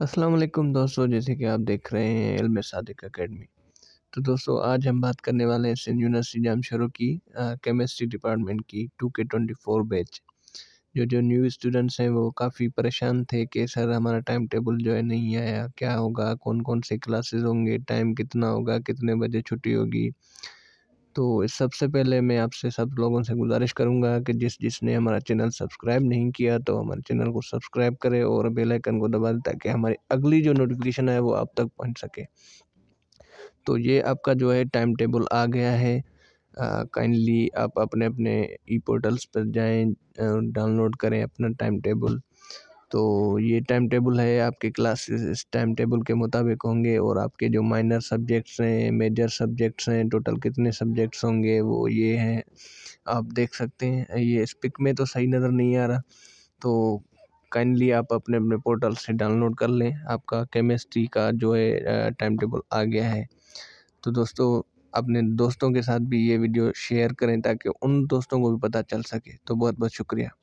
वालेकुम दोस्तों जैसे कि आप देख रहे हैं में सादिक अकेडमी तो दोस्तों आज हम बात करने वाले हैं सिंध यूनिवर्सिटी शुरू की केमिस्ट्री डिपार्टमेंट की two K twenty four batch जो जो न्यू स्टूडेंट्स हैं वो काफ़ी परेशान थे कि सर हमारा टाइम टेबल जो है नहीं आया क्या होगा कौन कौन से क्लासेस होंगे टाइम कितना होगा कितने बजे छुट्टी होगी तो सबसे पहले मैं आपसे सब लोगों से गुजारिश करूंगा कि जिस जिसने हमारा चैनल सब्सक्राइब नहीं किया तो हमारे चैनल को सब्सक्राइब करें और बेल आइकन को दबा दें ताकि हमारी अगली जो नोटिफिकेशन है वो आप तक पहुंच सके तो ये आपका जो है टाइम टेबल आ गया है काइंडली आप अपने अपने ई पोर्टल्स पर जाएँ डाउनलोड करें अपना टाइम टेबल तो ये टाइम टेबल है आपके क्लासेस इस टाइम टेबल के मुताबिक होंगे और आपके जो माइनर सब्जेक्ट्स हैं मेजर सब्जेक्ट्स हैं टोटल कितने सब्जेक्ट्स होंगे वो ये हैं आप देख सकते हैं ये इस पिक में तो सही नज़र नहीं आ रहा तो काइंडली आप अपने अपने पोर्टल से डाउनलोड कर लें आपका केमिस्ट्री का जो है टाइम टेबल आ गया है तो दोस्तों अपने दोस्तों के साथ भी ये वीडियो शेयर करें ताकि उन दोस्तों को भी पता चल सके तो बहुत बहुत शुक्रिया